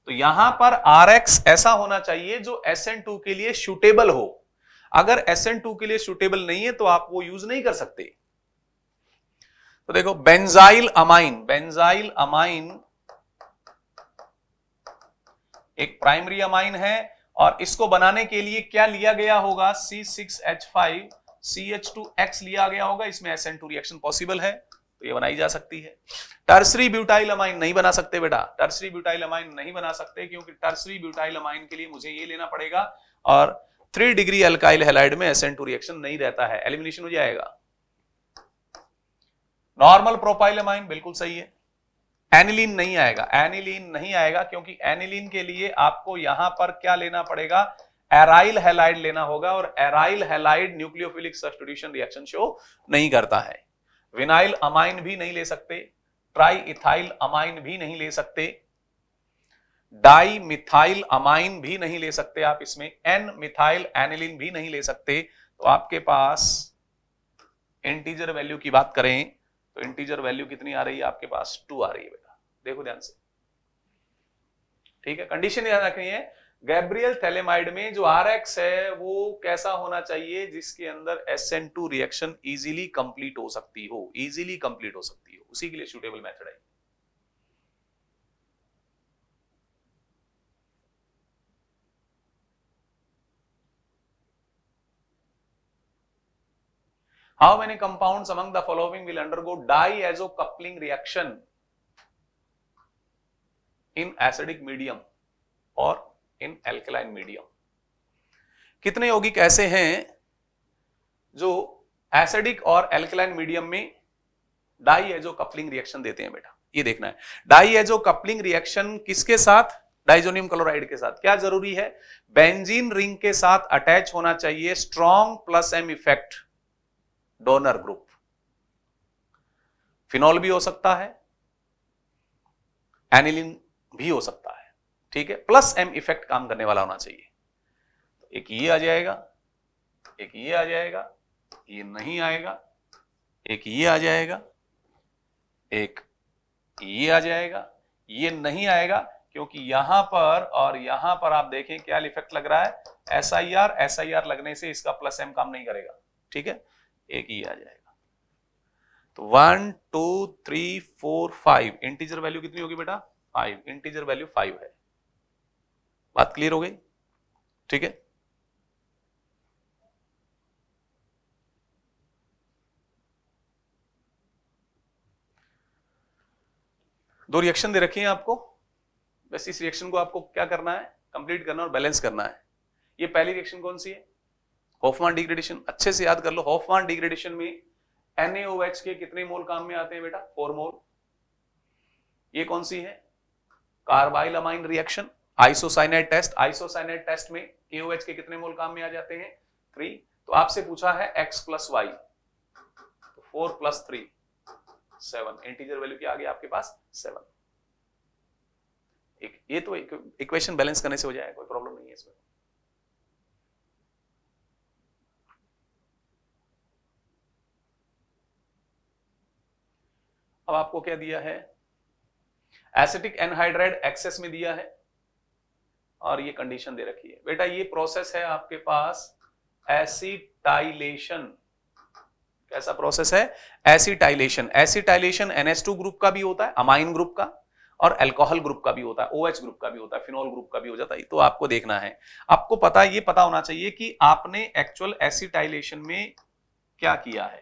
A: तो यहां पर आर एक्स ऐसा होना चाहिए जो एस एन टू के लिए शूटेबल हो अगर एस एन टू के लिए सुटेबल नहीं है तो आप वो यूज नहीं कर सकते तो देखो बेंजाइल अमाइन बेंजाइल अमाइन एक प्राइमरी अमाइन है और इसको बनाने के लिए क्या लिया गया होगा C six H five C H two X लिया गया होगा इसमें S N two reaction possible है तो ये बनाई जा सकती है टर्सरी ब्यूटाइल अमाइन नहीं बना सकते बेटा टर्सरी ब्यूटाइल अमाइन नहीं बना सकते क्योंकि टर्सरी ब्यूटाइल अमाइन के लिए मुझे ये लेना पड़ेगा और थ्री डिग्री अल्काइल हेलाइड में एसेंट टू रिएक्शन नहीं रहता है एलिमिनेशन हो जाएगा नॉर्मल प्रोफाइल एमाइन बिल्कुल सही है एनिलीन नहीं आएगा एनिलीन नहीं आएगा क्योंकि एनिलीन के लिए आपको यहां पर क्या लेना पड़ेगा एराइल हेलाइड लेना होगा और aryl halide nucleophilic substitution reaction show नहीं करता है विनाइल अमाइन भी नहीं ले सकते ट्राई इथाइल अमाइन भी नहीं ले सकते डाई मिथाइल अमाइन भी नहीं ले सकते आप इसमें एन मिथाइल एनिलिन भी नहीं ले सकते तो आपके पास इंटीजर वैल्यू की बात करें तो इंटीजर वैल्यू कितनी आ रही है आपके पास टू आ रही है बेटा देखो ध्यान से ठीक है कंडीशन ध्यान रखनी है गैब्रियल थैलेमाइड में जो आर एक्स है वो कैसा होना चाहिए जिसके अंदर S N two reaction easily complete हो सकती हो इजिली कंप्लीट हो सकती हो उसी के लिए शूटेबल मेथड है How many compounds among the following will undergo diazo coupling reaction in acidic medium और इन alkaline मीडियम कितने यौगिक ऐसे हैं जो एसिडिक और एल्कलाइन मीडियम में डाई एजो कपलिंग रिएक्शन देते हैं बेटा ये देखना है डाई एजो कपलिंग रिएक्शन किसके साथ डाइजोनियम क्लोराइड के साथ क्या जरूरी है बेंजीन रिंग के साथ अटैच होना चाहिए strong plus M effect donor group phenol भी हो सकता है एनिलिन भी हो सकता है ठीक है प्लस एम इफेक्ट काम करने वाला होना चाहिए तो एक ये आ जाएगा एक ये आ जाएगा ये नहीं आएगा एक ये आ जाएगा एक ये आ जाएगा ये नहीं आएगा क्योंकि यहां पर और यहां पर आप देखें क्या इफेक्ट लग रहा है S I R S I R लगने से इसका प्लस एम काम नहीं करेगा ठीक है एक ही आ जाएगा तो one two three four five integer value कितनी होगी बेटा फाइव इंटीजर वैल्यू फाइव है बात क्लियर हो गई ठीक है दो रिएक्शन दे रखी है आपको बस इस रिएक्शन को आपको क्या करना है कंप्लीट करना और बैलेंस करना है ये पहली रिएक्शन कौन सी है हॉफमान डिग्रेडेशन अच्छे से याद कर लो हॉफमान डिग्रेडेशन में NaOH के कितने मोल काम में आते हैं बेटा फोर मोल ये कौन सी है carbyl amine reaction isocyanide test isocyanide test में KOH के कितने मोल काम में आ जाते हैं थ्री तो आपसे पूछा है X plus Y four plus three seven integer value क्या आ गया आपके पास सेवन एक ये तो इक्वेशन बैलेंस करने से हो जाएगा कोई प्रॉब्लम नहीं है इसमें अब आपको क्या दिया है एसिटिक एनहाइड्राइड एक्सेस में दिया है और ये कंडीशन दे रखी है बेटा ये प्रोसेस है आपके पास एसिटाइलेशन कैसा प्रोसेस है acetylation acetylation NS two group का भी होता है अमाइन ग्रुप का और एल्कोहल ग्रुप का भी होता है ओएच ग्रुप का भी होता है फिनोल ग्रुप का भी हो जाता है तो आपको देखना है आपको पता ये पता होना चाहिए कि आपने एक्चुअल एसिटाइलेशन में क्या किया है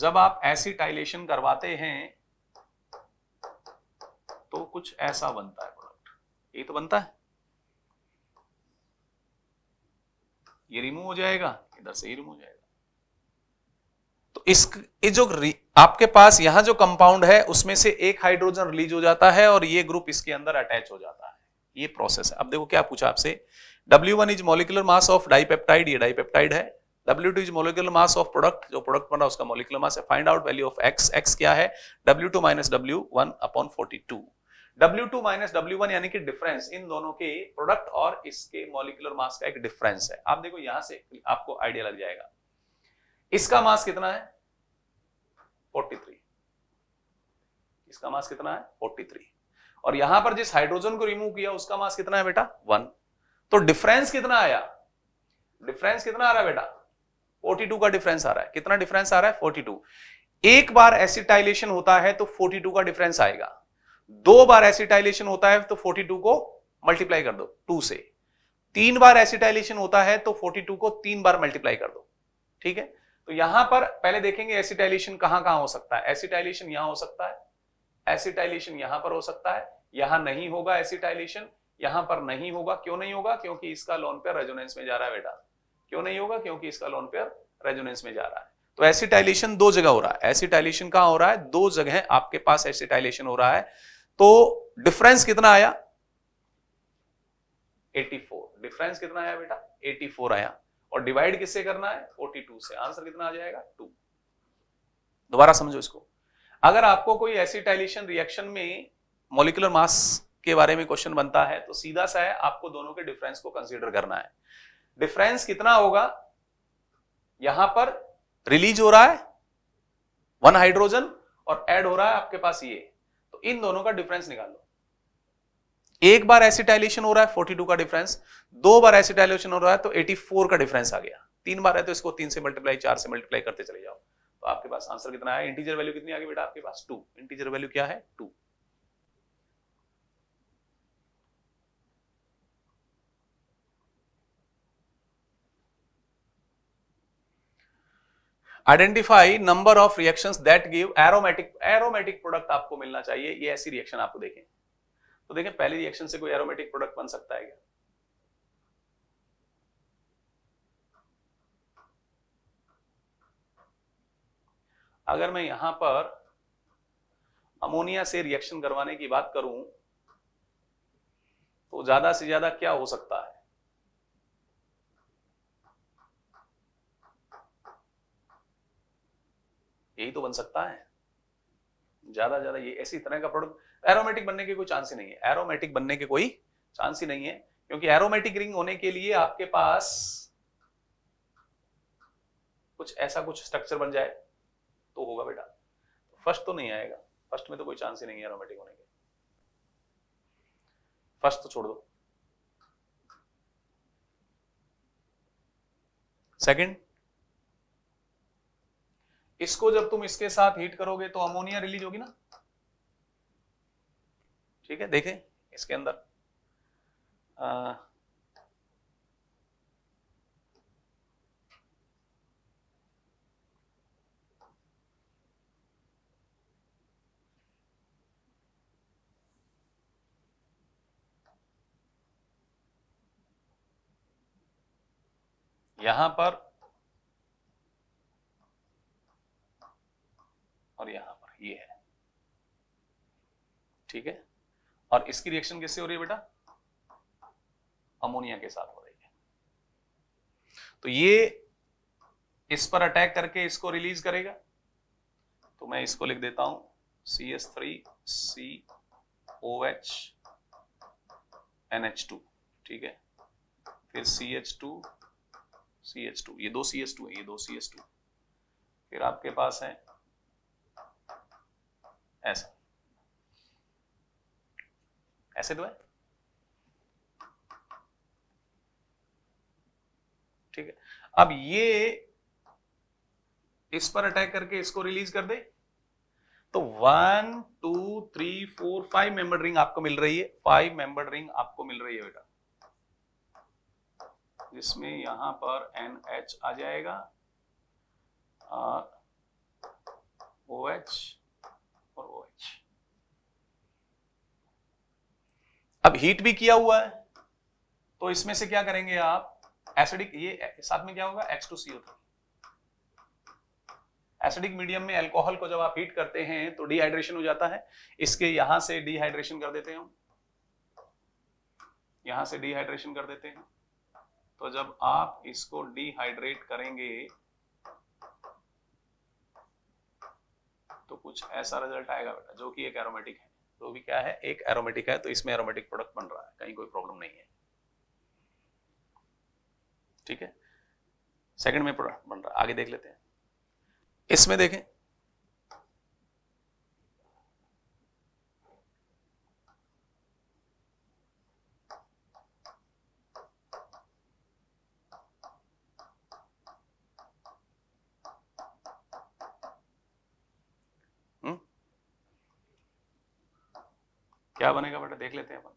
A: जब आप टाइलेशन करवाते हैं तो कुछ ऐसा बनता है प्रोडक्ट ये तो बनता है ये रिमूव हो जाएगा इधर से ही रिमूव हो जाएगा तो इस ये जो आपके पास यहां जो कंपाउंड है उसमें से एक हाइड्रोजन रिलीज हो जाता है और ये ग्रुप इसके अंदर अटैच हो जाता है ये प्रोसेस है अब देखो क्या पूछा आपसे W1 one is molecular mass of dipeptide ये डाइपेप्टाइड है W2 two is molecular mass of product जो प्रोडक्ट बना उसका मोलिकुलर मास है find out value of x x क्या है W2 two minus W one upon forty two W two minus W one यानी कि डिफरेंस इन दोनों के प्रोडक्ट और इसके मोलिकुलर मास का एक डिफरेंस है आप देखो यहां से आपको आइडिया लग जाएगा इसका मास कितना है 43 इसका मास कितना है 43 और यहां पर जिस हाइड्रोजन को रिमूव किया उसका मास कितना है बेटा वन तो डिफरेंस कितना आया डिफरेंस कितना आ रहा है बेटा 42 का डिफरेंस आ रहा है कितना डिफरेंस आ रहा है 42 एक बार एसिटाइलेशन होता है तो 42 का डिफरेंस आएगा दो बार एसिटाइलेशन होता है तो 42 को मल्टीप्लाई कर दो टू से तीन बार एसिटाइलेशन होता है तो 42 को तीन बार मल्टीप्लाई कर दो ठीक है तो यहां पर पहले देखेंगे एसिटाइलेशन कहां कहां हो सकता है एसिटाइलेशन यहां हो सकता है एसिटाइलेशन यहां पर हो सकता है यहां नहीं होगा एसिटाइलेशन यहां पर नहीं होगा क्यों नहीं होगा क्योंकि इसका लोन पे रेजोनेंस में जा रहा है बेटा क्यों नहीं होगा क्योंकि इसका लोन पेयर रेजोनेंस में जा रहा है तो एसिटाइलेशन दो जगह हो रहा है एसिटाइलेशन कहाँ हो रहा है दो जगह आपके पास एसिटाइलेशन हो रहा है तो डिफरेंस कितना आया 84 डिफरेंस कितना आया बेटा 84 आया और डिवाइड किससे करना है 42 से आंसर कितना आ जाएगा 2 दोबारा समझो इसको अगर आपको कोई एसिटाइलेशन रिएक्शन में मोलिकुलर मास के बारे में क्वेश्चन बनता है तो सीधा सा है आपको दोनों के डिफरेंस को कंसीडर करना है डिफरेंस कितना होगा यहां पर रिलीज हो रहा है वन हाइड्रोजन और ऐड हो रहा है आपके पास ये तो इन दोनों का डिफरेंस निकालो एक बार एसिटाइलेशन हो रहा है 42 का डिफरेंस दो बार एसिटाइलेशन हो रहा है तो 84 का डिफरेंस आ गया तीन बार है तो इसको तीन से मल्टीप्लाई चार से मल्टीप्लाई करते चले जाओ तो आपके पास आंसर कितना है इंटीजर वैल्यू कितनी आ गई बेटा आपके पास टू इंटीजर वैल्यू क्या है to identify number of reaction that give aromatic aromatic product आपको मिलना चाहिए ये ऐसी रिएक्शन आपको देखें तो देखें पहली रिएक्शन से कोई एरोमेटिक प्रोडक्ट बन सकता है क्या अगर मैं यहां पर अमोनिया से रिएक्शन करवाने की बात करूं तो ज्यादा से ज्यादा क्या हो सकता है यही तो बन सकता है ज्यादा ज्यादा ये ऐसी तरह का प्रोडक्ट एरोमेटिक बनने के कोई चांस ही नहीं है एरोमेटिक बनने के कोई चांस ही नहीं है क्योंकि एरोमेटिक रिंग होने के लिए आपके पास कुछ ऐसा कुछ स्ट्रक्चर बन जाए तो होगा बेटा फर्स्ट तो नहीं आएगा फर्स्ट में तो कोई चांस ही नहीं है एरोमेटिक होने के फर्स्ट तो छोड़ दो सेकंड इसको जब तुम इसके साथ हीट करोगे तो अमोनिया रिलीज होगी ना ठीक है देखें इसके अंदर आ, यहां पर और यहां पर ये है ठीक है और इसकी रिएक्शन किससे हो रही है बेटा अमोनिया के साथ हो रही है तो ये इस पर अटैक करके इसको रिलीज करेगा तो मैं इसको लिख देता हूं C S three C O H N H two ठीक है फिर C H two C H two ये दो सी एस टू है ये दो सी एस टू फिर आपके पास है ऐसा ऐसे दो है ठीक है अब ये इस पर अटैक करके इसको रिलीज कर दे तो one two three four five member ring आपको मिल रही है फाइव मेंबर रिंग आपको मिल रही है बेटा जिसमें यहां पर एन एच आ जाएगा ओ एच अब हीट भी किया हुआ है तो इसमें से क्या करेंगे आप एसिडिक ये साथ में क्या होगा X two C acidic medium में अल्कोहल को जब आप हीट करते हैं तो डिहाइड्रेशन हो जाता है इसके यहां से डिहाइड्रेशन कर देते हैं यहां से डिहाइड्रेशन कर देते हैं तो जब आप इसको डिहाइड्रेट करेंगे तो कुछ ऐसा रिजल्ट आएगा बेटा जो कि एक एरोमेटिक है तो भी क्या है एक एरोमेटिक है तो इसमें एरोमेटिक प्रोडक्ट बन रहा है कहीं कोई प्रॉब्लम नहीं है ठीक है सेकंड में प्रोडक्ट बन रहा है आगे देख लेते हैं इसमें देखें क्या बनेगा बेटा देख लेते हैं अपन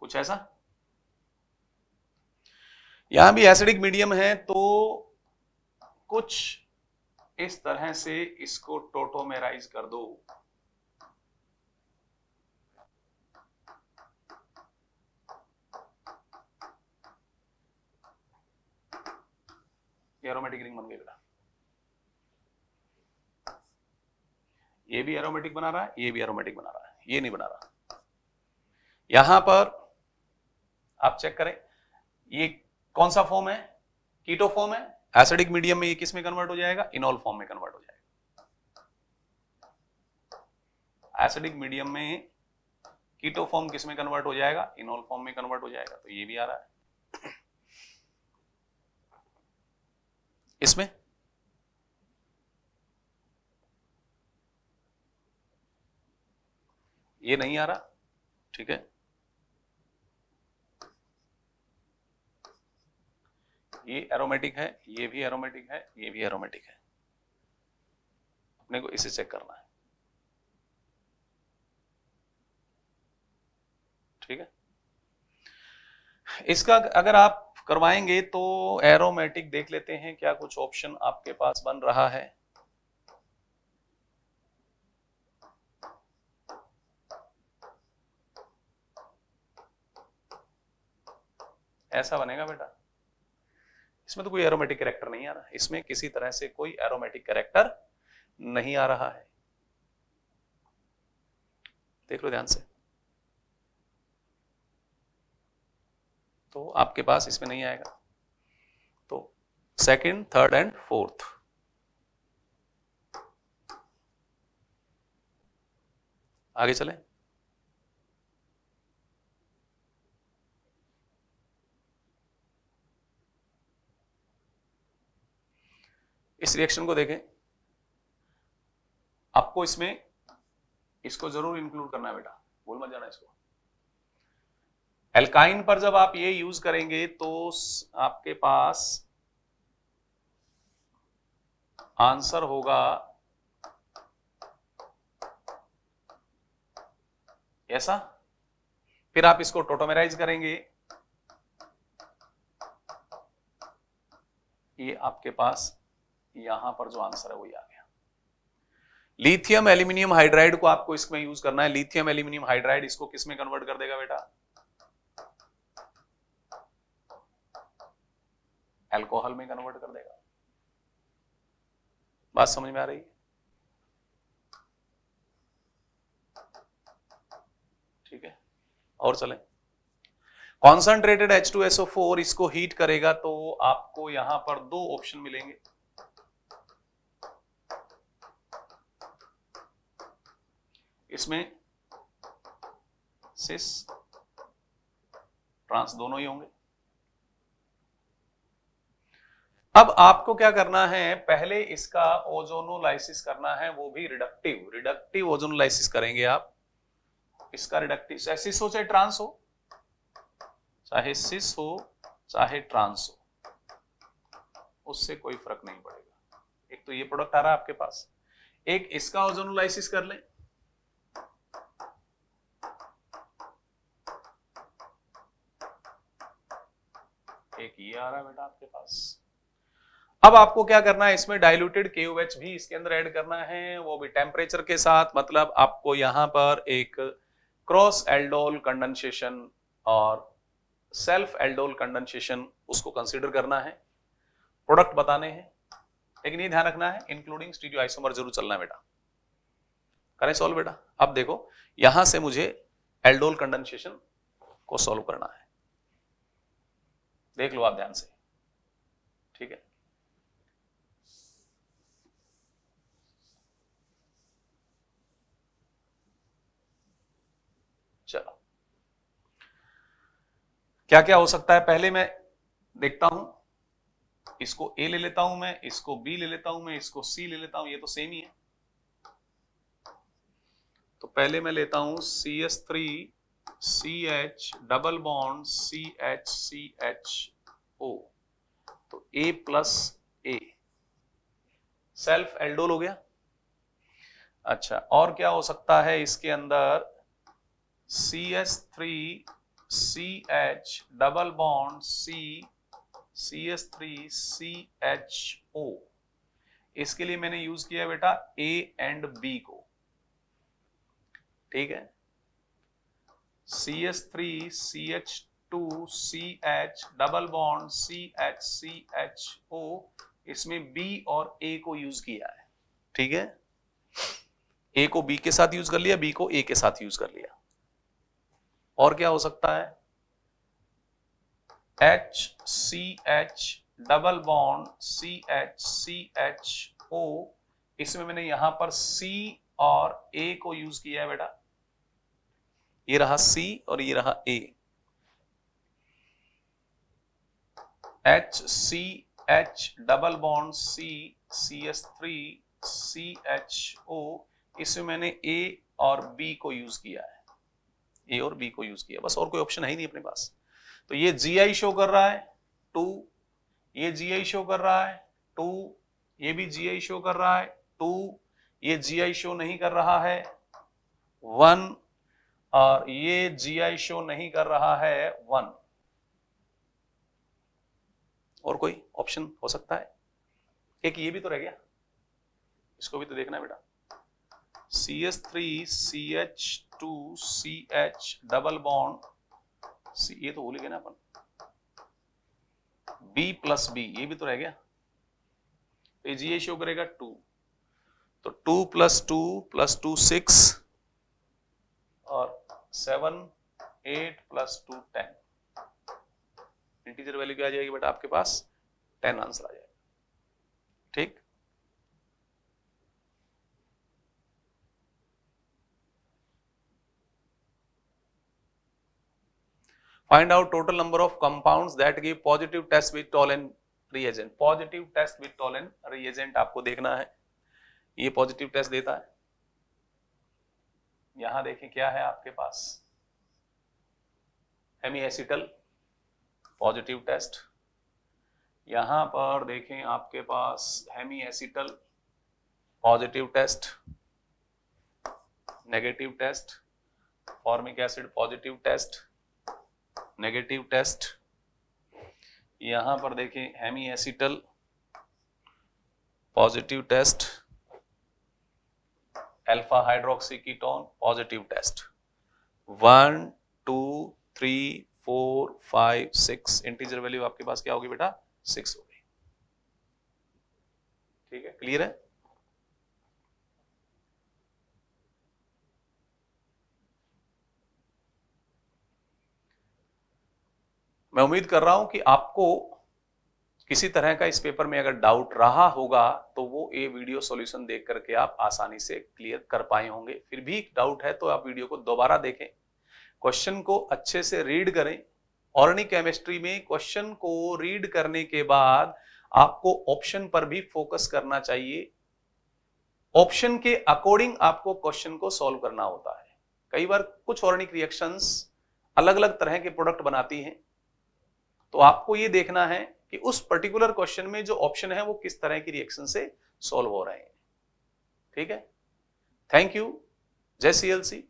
A: कुछ ऐसा यहां भी एसिडिक मीडियम है तो कुछ इस तरह से इसको टोटोमेराइज कर दो एरोमेटिक रिंग बन गई बेटा ये भी एरोमेटिक बना रहा है ये भी एरोमेटिक बना रहा है ये नहीं बना रहा यहां पर आप चेक करें ये कौन सा फॉर्म है कीटो फॉर्म है एसिडिक मीडियम में ये किस में कन्वर्ट हो जाएगा इनोल फॉर्म में कन्वर्ट हो जाएगा एसिडिक मीडियम में कीटो फॉर्म किस में कन्वर्ट हो जाएगा इनोल फॉर्म में कन्वर्ट हो जाएगा तो ये भी आ रहा है इसमें ये नहीं आ रहा ठीक है ये एरोमेटिक है ये भी एरोमेटिक है ये भी एरोमेटिक है अपने को इसे चेक करना है ठीक है इसका अगर आप करवाएंगे तो एरोमेटिक देख लेते हैं क्या कुछ ऑप्शन आपके पास बन रहा है ऐसा बनेगा बेटा इसमें तो कोई एरोमेटिक करेक्टर नहीं आ रहा इसमें किसी तरह से कोई एरोमेटिक करेक्टर नहीं आ रहा है देख लो ध्यान से तो आपके पास इसमें नहीं आएगा तो सेकंड, थर्ड एंड फोर्थ आगे चलें इस रिएक्शन को देखें आपको इसमें इसको जरूर इंक्लूड करना है बेटा बोल मत जाना इसको एल्काइन पर जब आप ये यूज करेंगे तो आपके पास आंसर होगा ऐसा फिर आप इसको टोटोमेराइज करेंगे ये आपके पास यहां पर जो आंसर है वही आ गया लिथियम एल्यूमिनियम हाइड्राइड को आपको इसमें यूज करना है लिथियम एल्यूमिनियम हाइड्राइड इसको किसमें कन्वर्ट कर देगा बेटा एल्कोहल में कन्वर्ट कर देगा बात समझ में आ रही है ठीक है और चले कॉन्सेंट्रेटेड H2SO4 इसको हीट करेगा तो आपको यहां पर दो ऑप्शन मिलेंगे इसमें सिस ट्रांस दोनों ही होंगे अब आपको क्या करना है पहले इसका ओजोनोलाइसिस करना है वो भी रिडक्टिव रिडक्टिव ओजोनोलाइसिस करेंगे आप इसका रिडक्टिव चाहे सिस हो चाहे ट्रांस हो चाहे सिस हो चाहे ट्रांस हो उससे कोई फर्क नहीं पड़ेगा एक तो ये प्रोडक्ट आ रहा है आपके पास एक इसका ओजोनोलाइसिस कर लें एक ये आ रहा है बेटा आपके पास अब आपको क्या करना है इसमें डाइल्यूटेड के भी इसके अंदर ऐड करना है वो भी टेम्परेचर के साथ मतलब आपको यहां पर एक क्रॉस एल्डोल कंडेंसेशन और सेल्फ एल्डोल कंडेंसेशन उसको कंसीडर करना है प्रोडक्ट बताने हैं लेकिन ये ध्यान रखना है इंक्लूडिंग स्टीरियो आइसोमर जरूर चलना है बेटा करें सॉल्व बेटा अब देखो यहां से मुझे एल्डोल कंडेंसेशन को सॉल्व करना है देख लो आप ध्यान से ठीक है चलो क्या क्या हो सकता है पहले मैं देखता हूं इसको ए ले लेता हूं मैं इसको बी ले लेता हूं मैं इसको सी ले लेता हूं ये तो सेम ही है तो पहले मैं लेता हूं C S three C H double bond C H C H O तो A plus A self aldol हो गया अच्छा और क्या हो सकता है इसके अंदर C S three C H double bond C C S three C H O इसके लिए मैंने यूज किया बेटा ए एंड बी को ठीक है C H three C H two C H double bond C H C H O इसमें B और ए को यूज किया है ठीक है ए को बी के साथ यूज कर लिया बी को ए के साथ यूज कर लिया और क्या हो सकता है H C H double bond C H C H O इसमें मैंने यहां पर सी और ए को यूज किया है बेटा ये रहा सी और ये रहा A H C H double bond C C S three C H O इसमें मैंने ए और बी को यूज किया है ए और बी को यूज किया बस और कोई ऑप्शन है ही नहीं अपने पास तो ये जी आई शो कर रहा है टू ये जी आई शो कर रहा है टू ये भी जी आई शो कर रहा है टू ये जी आई शो नहीं कर रहा है वन और ये जी शो नहीं कर रहा है वन और कोई ऑप्शन हो सकता है एक ये भी तो रह गया इसको भी तो देखना है बेटा C S three C H two C H double bond C ये तो गए ना अपन बी प्लस बी ये भी तो रह गया तो जी ये शो करेगा टू तो two plus two plus two six और seven eight plus two ten integer value क्या आ जाएगी बेटा आपके पास टेन आंसर आ जाएगा ठीक find out total number of compounds that give positive test with Tollens reagent positive test with Tollens reagent आपको देखना है ये पॉजिटिव टेस्ट देता है यहां देखें क्या है आपके पास हेमीएसिटल पॉजिटिव टेस्ट यहां पर देखें आपके पास hemiacetal acetal positive test negative test formic acid positive test negative test यहां पर देखें hemi acetal positive test alpha hydroxy ketone positive test one two three four five six integer value आपके पास क्या होगी बेटा सिक्स होगी ठीक है क्लियर है मैं उम्मीद कर रहा हूं कि आपको किसी तरह का इस पेपर में अगर डाउट रहा होगा तो वो ये वीडियो सॉल्यूशन देख करके आप आसानी से क्लियर कर पाए होंगे फिर भी डाउट है तो आप वीडियो को दोबारा देखें क्वेश्चन को अच्छे से रीड करें ऑर्निक केमिस्ट्री में क्वेश्चन को रीड करने के बाद आपको ऑप्शन पर भी फोकस करना चाहिए ऑप्शन के अकॉर्डिंग आपको क्वेश्चन को सॉल्व करना होता है कई बार कुछ ऑर्निक रिएक्शंस अलग अलग तरह के प्रोडक्ट बनाती हैं तो आपको ये देखना है कि उस पर्टिकुलर क्वेश्चन में जो ऑप्शन है वो किस तरह की रिएक्शन से सॉल्व हो रहे हैं ठीक है थैंक यू जय सी एल सी